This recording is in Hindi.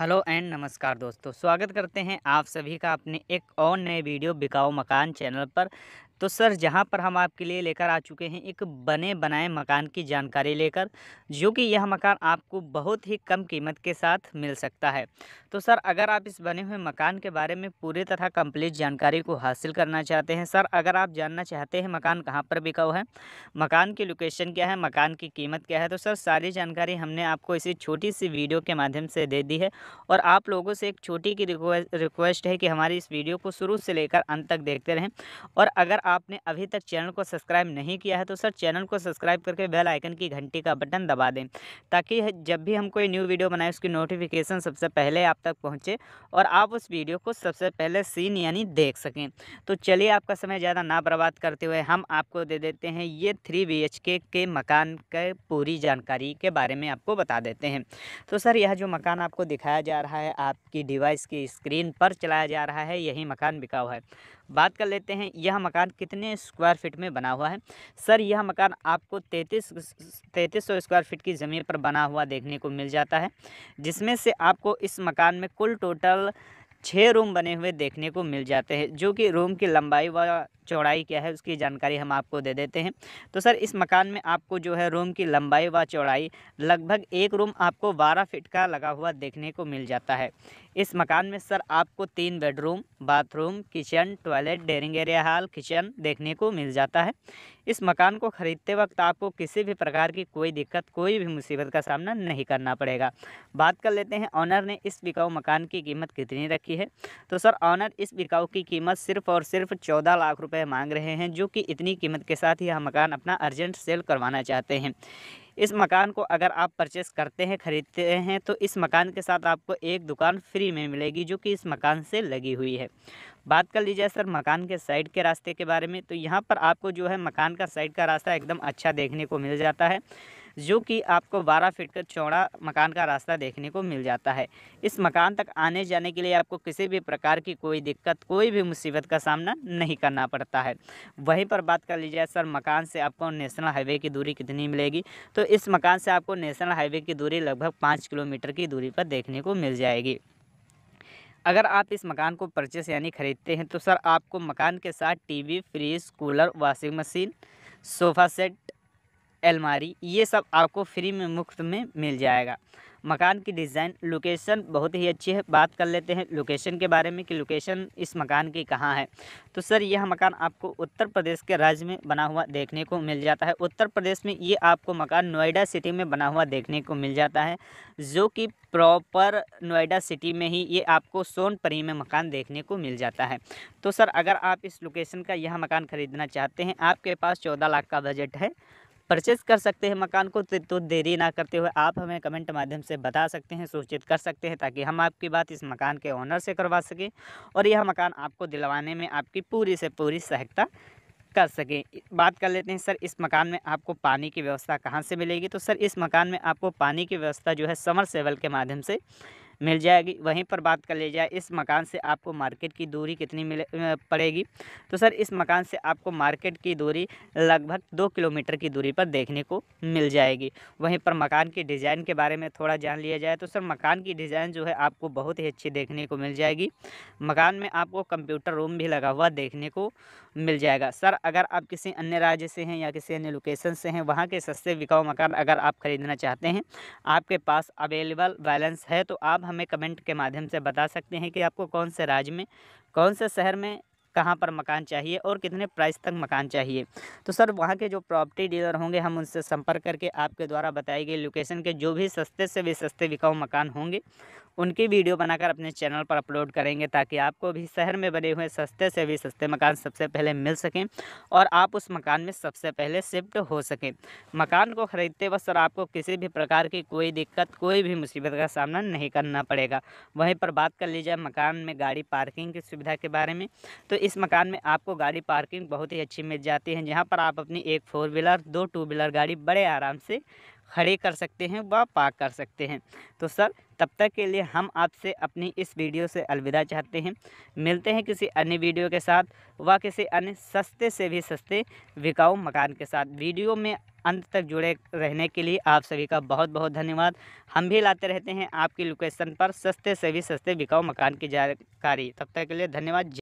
हेलो एंड नमस्कार दोस्तों स्वागत करते हैं आप सभी का अपने एक और नए वीडियो बिकाऊ मकान चैनल पर तो सर जहाँ पर हम आपके लिए लेकर आ चुके हैं एक बने बनाए मकान की जानकारी लेकर जो कि यह मकान आपको बहुत ही कम कीमत के साथ मिल सकता है तो सर अगर आप इस बने हुए मकान के बारे में पूरी तरह कंप्लीट जानकारी को हासिल करना चाहते हैं सर अगर आप जानना चाहते हैं मकान कहाँ पर बिका है मकान की लोकेशन क्या है मकान की कीमत क्या है तो सर सारी जानकारी हमने आपको इसी छोटी सी वीडियो के माध्यम से दे दी है और आप लोगों से एक छोटी की रिक्वेस्ट है कि हमारी इस वीडियो को शुरू से लेकर अंत तक देखते रहें और अगर आपने अभी तक चैनल को सब्सक्राइब नहीं किया है तो सर चैनल को सब्सक्राइब करके बेल आइकन की घंटी का बटन दबा दें ताकि जब भी हम कोई न्यू वीडियो बनाए उसकी नोटिफिकेशन सबसे पहले आप तक पहुँचे और आप उस वीडियो को सबसे पहले सीन यानी देख सकें तो चलिए आपका समय ज़्यादा ना बर्बाद करते हुए हम आपको दे देते हैं ये थ्री बी के मकान के पूरी जानकारी के बारे में आपको बता देते हैं तो सर यह जो मकान आपको दिखाया जा रहा है आपकी डिवाइस की स्क्रीन पर चलाया जा रहा है यही मकान बिका हुआ है बात कर लेते हैं यह मकान कितने स्क्वायर फीट में बना हुआ है सर यह मकान आपको तैंतीस तैंतीस सौ स्क्वायर फीट की ज़मीन पर बना हुआ देखने को मिल जाता है जिसमें से आपको इस मकान में कुल टोटल छः रूम बने हुए देखने को मिल जाते हैं जो कि रूम की लंबाई व चौड़ाई क्या है उसकी जानकारी हम आपको दे देते हैं तो सर इस मकान में आपको जो है रूम की लंबाई व चौड़ाई लगभग एक रूम आपको 12 फीट का लगा हुआ देखने को मिल जाता है इस मकान में सर आपको तीन bedroom bathroom kitchen toilet dining area hall kitchen देखने को मिल जाता है इस मकान को ख़रीदते वक्त आपको किसी भी प्रकार की कोई दिक्कत कोई भी मुसीबत का सामना नहीं करना पड़ेगा बात कर लेते हैं ऑनर ने इस बिकाऊ मकान की कीमत कितनी रखी की है तो सर ऑनर इस बिकाऊ की कीमत सिर्फ और सिर्फ चौदह लाख रुपए मांग रहे हैं जो कि इतनी कीमत के साथ यह मकान अपना अर्जेंट सेल करवाना चाहते हैं इस मकान को अगर आप परचेस करते हैं ख़रीदते हैं तो इस मकान के साथ आपको एक दुकान फ्री में मिलेगी जो कि इस मकान से लगी हुई है बात कर लीजिए सर मकान के साइड के रास्ते के बारे में तो यहाँ पर आपको जो है मकान का साइड का रास्ता एकदम अच्छा देखने को मिल जाता है जो कि आपको 12 फीट का चौड़ा मकान का रास्ता देखने को मिल जाता है इस मकान तक आने जाने के लिए आपको किसी भी प्रकार की कोई दिक्कत कोई भी मुसीबत का सामना नहीं करना पड़ता है वहीं पर बात कर लीजिए सर मकान से आपको नेशनल हाईवे की दूरी कितनी मिलेगी तो इस मकान से आपको नेशनल हाईवे की दूरी लगभग पाँच किलोमीटर की दूरी पर देखने को मिल जाएगी अगर आप इस मकान को परचेस यानी ख़रीदते हैं तो सर आपको मकान के साथ TV fridge cooler washing machine sofa set अलमारी ये सब आपको फ्री में मुफ्त में मिल जाएगा मकान की डिज़ाइन लोकेशन बहुत ही अच्छी है बात कर लेते हैं लोकेशन के बारे में कि लोकेशन इस मकान की कहाँ है तो सर यह मकान आपको उत्तर प्रदेश के राज्य में बना हुआ देखने को मिल जाता है उत्तर प्रदेश में ये आपको मकान नोएडा सिटी में बना हुआ देखने को मिल जाता है जो कि प्रॉपर नोएडा सिटी में ही ये आपको सोनपरी में मकान देखने को मिल जाता है तो सर अगर आप इस लोकेशन का यह मकान ख़रीदना चाहते हैं आपके पास चौदह लाख का बजट है परचेज कर सकते हैं मकान को तो, तो देरी ना करते हुए आप हमें कमेंट माध्यम से बता सकते हैं सूचित कर सकते हैं ताकि हम आपकी बात इस मकान के ऑनर से करवा सकें और यह मकान आपको दिलवाने में आपकी पूरी से पूरी सहायता कर सकें बात कर लेते हैं सर इस मकान में आपको पानी की व्यवस्था कहाँ से मिलेगी तो सर इस मकान में आपको पानी की व्यवस्था जो है समर सेवल के माध्यम से मिल जाएगी वहीं पर बात कर ली जाए इस मकान से आपको मार्केट की दूरी कितनी मिले पड़ेगी तो सर इस मकान से आपको मार्केट की दूरी लगभग दो किलोमीटर की दूरी पर देखने को मिल जाएगी वहीं पर मकान की डिज़ाइन के बारे में थोड़ा जान लिया जाए तो सर मकान की डिज़ाइन जो है आपको बहुत ही अच्छी देखने को मिल जाएगी मकान में आपको कंप्यूटर रूम भी लगा हुआ देखने को मिल जाएगा सर अगर आप किसी अन्य राज्य से हैं या किसी अन्य लोकेशन से हैं वहाँ के सस्ते बिकाऊ मकान अगर आप ख़रीदना चाहते हैं आपके पास अवेलेबल बैलेंस है तो आप हमें कमेंट के माध्यम से बता सकते हैं कि आपको कौन से राज्य में कौन से शहर में कहाँ पर मकान चाहिए और कितने प्राइस तक मकान चाहिए तो सर वहाँ के जो प्रॉपर्टी डीलर होंगे हम उनसे संपर्क करके आपके द्वारा बताई गई लोकेशन के जो भी सस्ते से भी सस्ते बिकाऊ मकान होंगे उनकी वीडियो बनाकर अपने चैनल पर अपलोड करेंगे ताकि आपको भी शहर में बने हुए सस्ते से भी सस्ते मकान सबसे पहले मिल सकें और आप उस मकान में सबसे पहले शिफ्ट हो सकें मकान को ख़रीदते वक्त सर आपको किसी भी प्रकार की कोई दिक्कत कोई भी मुसीबत का सामना नहीं करना पड़ेगा वहीं पर बात कर ली जाए मकान में गाड़ी पार्किंग की सुविधा के बारे में तो इस मकान में आपको गाड़ी पार्किंग बहुत ही अच्छी मिल जाती है जहाँ पर आप अपनी एक फोर व्हीलर दो टू व्हीलर गाड़ी बड़े आराम से खड़े कर सकते हैं व पार्क कर सकते हैं तो सर तब तक के लिए हम आपसे अपनी इस वीडियो से अलविदा चाहते हैं मिलते हैं किसी अन्य वीडियो के साथ व किसी अन्य सस्ते से भी सस्ते बिकाऊ मकान के साथ वीडियो में अंत तक जुड़े रहने के लिए आप सभी का बहुत बहुत धन्यवाद हम भी लाते रहते हैं आपकी लोकेशन पर सस्ते से भी सस्ते बिकाऊ मकान की जानकारी तब तक के लिए धन्यवाद